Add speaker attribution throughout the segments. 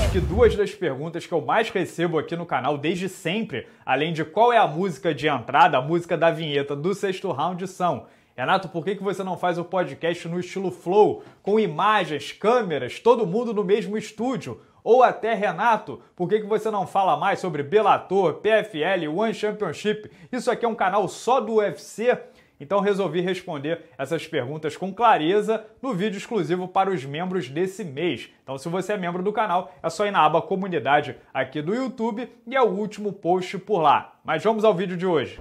Speaker 1: acho que duas das perguntas que eu mais recebo aqui no canal desde sempre, além de qual é a música de entrada, a música da vinheta do sexto round, são. Renato, por que você não faz o podcast no estilo Flow, com imagens, câmeras, todo mundo no mesmo estúdio? Ou até Renato, por que você não fala mais sobre Bellator, PFL, One Championship? Isso aqui é um canal só do UFC? Então resolvi responder essas perguntas com clareza no vídeo exclusivo para os membros desse mês. Então se você é membro do canal, é só ir na aba comunidade aqui do YouTube e é o último post por lá. Mas vamos ao vídeo de hoje.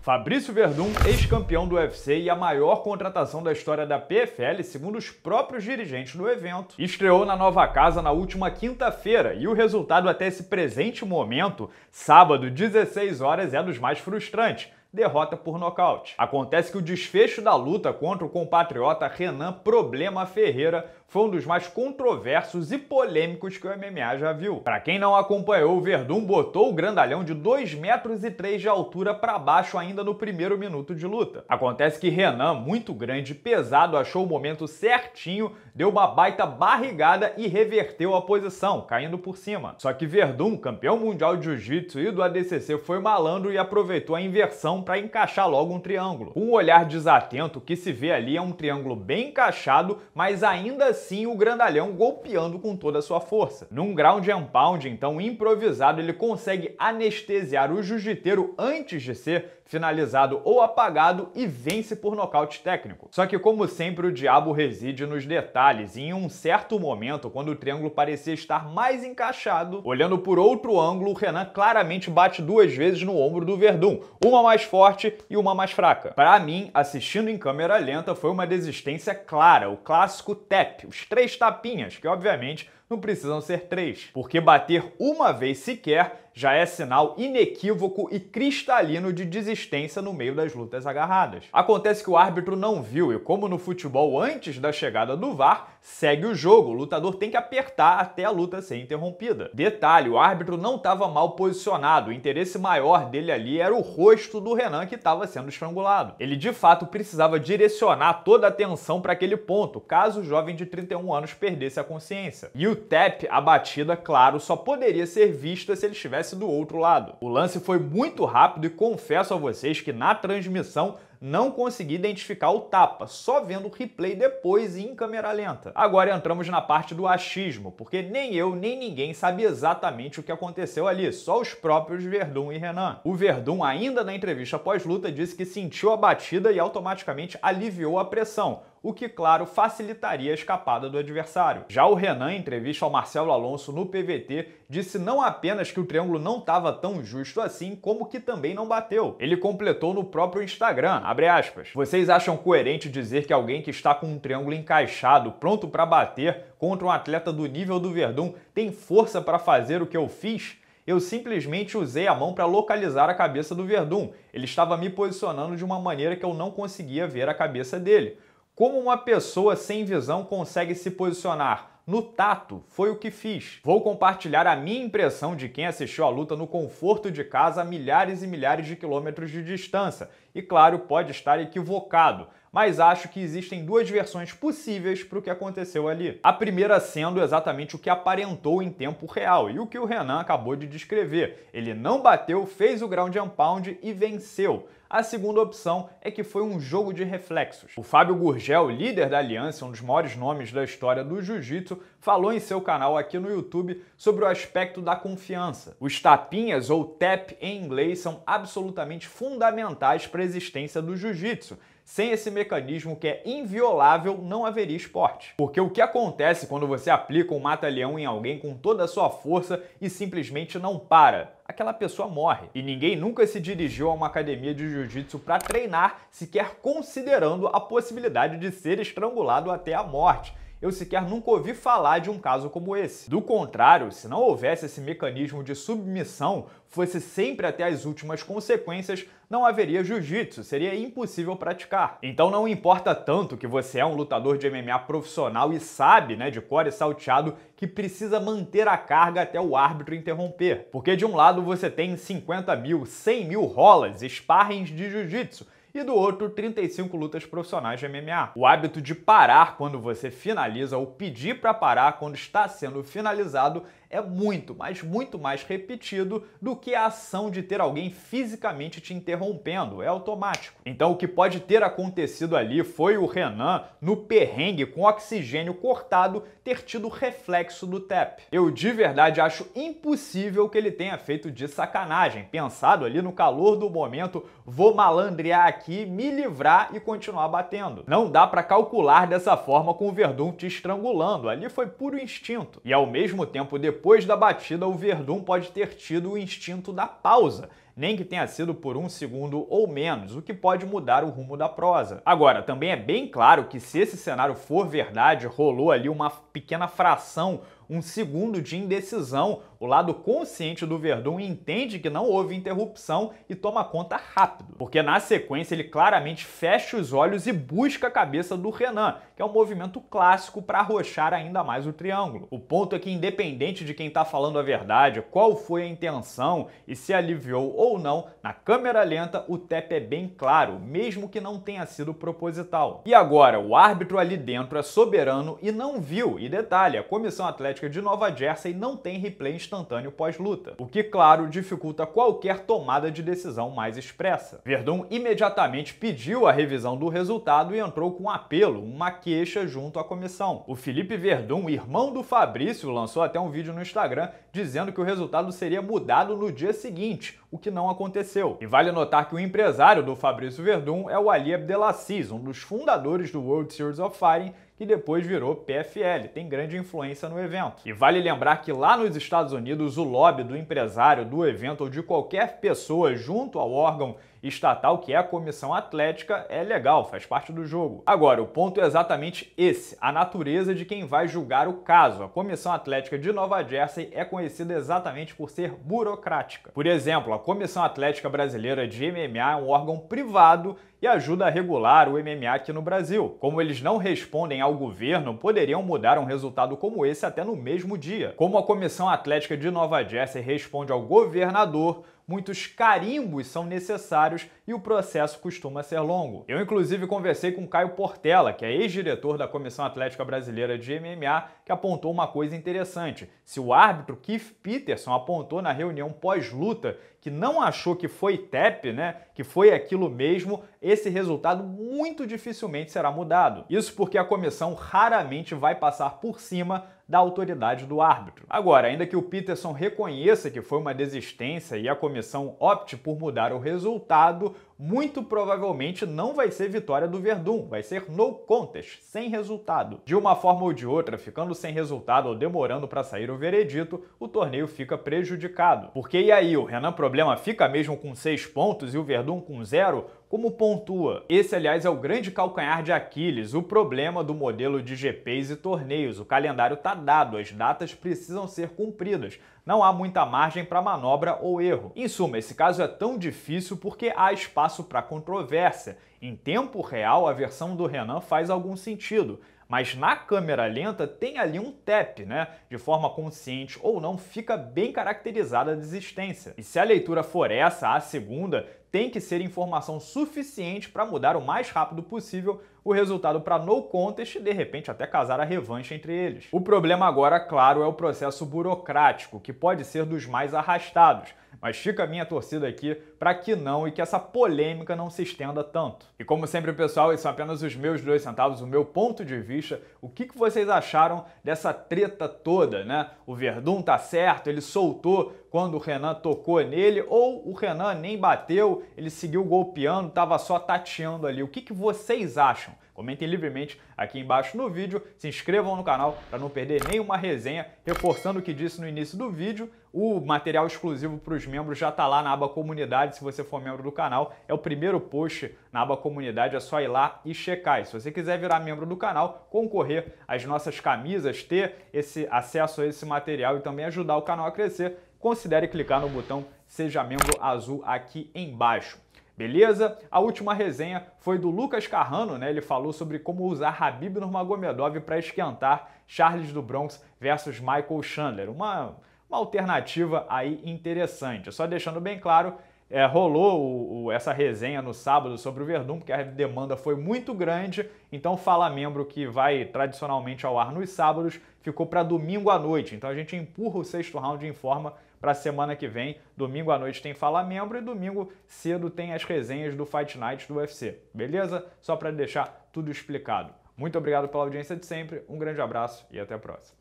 Speaker 1: Fabrício Verdun, ex-campeão do UFC e a maior contratação da história da PFL, segundo os próprios dirigentes do evento, estreou na nova casa na última quinta-feira e o resultado até esse presente momento, sábado 16 horas, é dos mais frustrantes derrota por nocaute. Acontece que o desfecho da luta contra o compatriota Renan Problema Ferreira foi um dos mais controversos e polêmicos que o MMA já viu. Para quem não acompanhou, o Verdun botou o grandalhão de 2 metros e três de altura para baixo ainda no primeiro minuto de luta. Acontece que Renan, muito grande e pesado, achou o momento certinho, deu uma baita barrigada e reverteu a posição, caindo por cima. Só que Verdun, campeão mundial de jiu-jitsu e do ADCC, foi malandro e aproveitou a inversão para encaixar logo um triângulo. Um olhar desatento, o que se vê ali é um triângulo bem encaixado, mas ainda assim o grandalhão golpeando com toda a sua força. Num ground and pound, então, improvisado, ele consegue anestesiar o jiu-jiteiro antes de ser finalizado ou apagado e vence por nocaute técnico. Só que, como sempre, o diabo reside nos detalhes e em um certo momento, quando o triângulo parecia estar mais encaixado, olhando por outro ângulo, o Renan claramente bate duas vezes no ombro do Verdun, uma mais forte e uma mais fraca. Para mim, assistindo em câmera lenta, foi uma desistência clara, o clássico tap, os três tapinhas, que obviamente não precisam ser três, porque bater uma vez sequer já é sinal inequívoco e cristalino de desistência no meio das lutas agarradas. Acontece que o árbitro não viu e, como no futebol antes da chegada do VAR, segue o jogo. O lutador tem que apertar até a luta ser interrompida. Detalhe: o árbitro não estava mal posicionado, o interesse maior dele ali era o rosto do Renan que estava sendo estrangulado. Ele de fato precisava direcionar toda a atenção para aquele ponto, caso o jovem de 31 anos perdesse a consciência. E o tap, a batida, claro, só poderia ser vista se ele estivesse acontece do outro lado. O lance foi muito rápido e confesso a vocês que na transmissão não consegui identificar o tapa, só vendo o replay depois e em câmera lenta. Agora entramos na parte do achismo, porque nem eu nem ninguém sabe exatamente o que aconteceu ali, só os próprios Verdun e Renan. O Verdun, ainda na entrevista pós-luta, disse que sentiu a batida e automaticamente aliviou a pressão, o que, claro, facilitaria a escapada do adversário. Já o Renan, em entrevista ao Marcelo Alonso no PVT, disse não apenas que o triângulo não estava tão justo assim, como que também não bateu. Ele completou no próprio Instagram, aspas, Vocês acham coerente dizer que alguém que está com um triângulo encaixado, pronto para bater, contra um atleta do nível do Verdun, tem força para fazer o que eu fiz? eu simplesmente usei a mão para localizar a cabeça do Verdun. Ele estava me posicionando de uma maneira que eu não conseguia ver a cabeça dele. Como uma pessoa sem visão consegue se posicionar? No tato, foi o que fiz. Vou compartilhar a minha impressão de quem assistiu a luta no conforto de casa a milhares e milhares de quilômetros de distância. E claro, pode estar equivocado, mas acho que existem duas versões possíveis para o que aconteceu ali. A primeira sendo exatamente o que aparentou em tempo real e o que o Renan acabou de descrever. Ele não bateu, fez o ground and pound e venceu. A segunda opção é que foi um jogo de reflexos. O Fábio Gurgel, líder da aliança, um dos maiores nomes da história do jiu-jitsu, falou em seu canal aqui no YouTube sobre o aspecto da confiança. Os tapinhas, ou tap em inglês, são absolutamente fundamentais para a existência do jiu-jitsu. Sem esse mecanismo que é inviolável, não haveria esporte. Porque o que acontece quando você aplica um mata-leão em alguém com toda a sua força e simplesmente não para? aquela pessoa morre. E ninguém nunca se dirigiu a uma academia de jiu-jitsu para treinar, sequer considerando a possibilidade de ser estrangulado até a morte, eu sequer nunca ouvi falar de um caso como esse. Do contrário, se não houvesse esse mecanismo de submissão, fosse sempre até as últimas consequências, não haveria jiu-jitsu, seria impossível praticar. Então não importa tanto que você é um lutador de MMA profissional e sabe, né, de core salteado, que precisa manter a carga até o árbitro interromper. Porque de um lado você tem 50 mil, 100 mil rolas, sparrings de jiu-jitsu, e do outro 35 lutas profissionais de MMA. O hábito de parar quando você finaliza ou pedir para parar quando está sendo finalizado é muito, mas muito mais repetido do que a ação de ter alguém fisicamente te interrompendo, é automático. Então o que pode ter acontecido ali foi o Renan, no perrengue com oxigênio cortado, ter tido reflexo do tap. Eu de verdade acho impossível que ele tenha feito de sacanagem, pensado ali no calor do momento, vou malandrear aqui, me livrar e continuar batendo. Não dá para calcular dessa forma com o Verdun te estrangulando, ali foi puro instinto. E ao mesmo tempo depois depois da batida, o Verdun pode ter tido o instinto da pausa, nem que tenha sido por um segundo ou menos, o que pode mudar o rumo da prosa. Agora, também é bem claro que se esse cenário for verdade, rolou ali uma pequena fração um segundo de indecisão. O lado consciente do Verdun entende que não houve interrupção e toma conta rápido, porque na sequência ele claramente fecha os olhos e busca a cabeça do Renan, que é um movimento clássico para arrochar ainda mais o triângulo. O ponto é que, independente de quem está falando a verdade, qual foi a intenção e se aliviou ou não, na câmera lenta o TEP é bem claro, mesmo que não tenha sido proposital. E agora, o árbitro ali dentro é soberano e não viu. E detalhe, a Comissão Atlética Atlética de Nova Jersey não tem replay instantâneo pós-luta, o que, claro, dificulta qualquer tomada de decisão mais expressa. Verdun imediatamente pediu a revisão do resultado e entrou com um apelo, uma queixa junto à comissão. O Felipe Verdun, irmão do Fabrício, lançou até um vídeo no Instagram dizendo que o resultado seria mudado no dia seguinte, o que não aconteceu. E vale notar que o empresário do Fabrício Verdun é o Ali Abdelaziz, um dos fundadores do World Series of Fighting que depois virou PFL, tem grande influência no evento. E vale lembrar que lá nos Estados Unidos, o lobby do empresário, do evento ou de qualquer pessoa junto ao órgão estatal, que é a comissão atlética, é legal, faz parte do jogo. Agora, o ponto é exatamente esse: a natureza de quem vai julgar o caso. A comissão atlética de Nova Jersey é conhecida exatamente por ser burocrática. Por exemplo, a Comissão Atlética Brasileira de MMA é um órgão privado e ajuda a regular o MMA aqui no Brasil. Como eles não respondem ao governo, poderiam mudar um resultado como esse até no mesmo dia. Como a Comissão Atlética de Nova Jersey responde ao governador, muitos carimbos são necessários e o processo costuma ser longo. Eu, inclusive, conversei com Caio Portela, que é ex-diretor da Comissão Atlética Brasileira de MMA, que apontou uma coisa interessante. Se o árbitro Keith Peterson apontou na reunião pós-luta que não achou que foi TEP, né, que foi aquilo mesmo, esse resultado muito dificilmente será mudado. Isso porque a comissão raramente vai passar por cima da autoridade do árbitro. Agora, ainda que o Peterson reconheça que foi uma desistência e a comissão opte por mudar o resultado, muito provavelmente não vai ser vitória do Verdun, vai ser no contest, sem resultado. De uma forma ou de outra, ficando sem resultado ou demorando para sair o veredito, o torneio fica prejudicado. Porque e aí, o Renan Problema fica mesmo com 6 pontos e o Verdun com 0? Como pontua? Esse, aliás, é o grande calcanhar de Aquiles, o problema do modelo de GPs e torneios. O calendário está dado, as datas precisam ser cumpridas. Não há muita margem para manobra ou erro. Em suma, esse caso é tão difícil porque há espaço para controvérsia. Em tempo real, a versão do Renan faz algum sentido, mas na câmera lenta tem ali um tap, né? De forma consciente ou não, fica bem caracterizada a desistência. E se a leitura for essa, a segunda, tem que ser informação suficiente para mudar o mais rápido possível o resultado para no contest e de repente até casar a revanche entre eles. O problema agora, claro, é o processo burocrático, que pode ser dos mais arrastados mas fica a minha torcida aqui para que não e que essa polêmica não se estenda tanto. E como sempre, pessoal, esses são apenas os meus dois centavos, o meu ponto de vista. O que, que vocês acharam dessa treta toda, né? O Verdun tá certo, ele soltou quando o Renan tocou nele, ou o Renan nem bateu, ele seguiu golpeando, tava só tateando ali. O que, que vocês acham? Comentem livremente aqui embaixo no vídeo, se inscrevam no canal para não perder nenhuma resenha. Reforçando o que disse no início do vídeo, o material exclusivo para os membros já está lá na aba comunidade, se você for membro do canal. É o primeiro post na aba comunidade, é só ir lá e checar. E se você quiser virar membro do canal, concorrer às nossas camisas, ter esse acesso a esse material e também ajudar o canal a crescer, considere clicar no botão Seja Membro Azul aqui embaixo. Beleza? A última resenha foi do Lucas Carrano, né? Ele falou sobre como usar Habib Nurmagomedov para esquentar Charles do Bronx versus Michael Chandler. Uma uma alternativa aí interessante. Só deixando bem claro é, rolou o, o, essa resenha no sábado sobre o Verdun, porque a demanda foi muito grande, então Fala Membro, que vai tradicionalmente ao ar nos sábados, ficou para domingo à noite. Então a gente empurra o sexto round em forma para a semana que vem. Domingo à noite tem Fala Membro e domingo cedo tem as resenhas do Fight Night do UFC. Beleza? Só para deixar tudo explicado. Muito obrigado pela audiência de sempre, um grande abraço e até a próxima.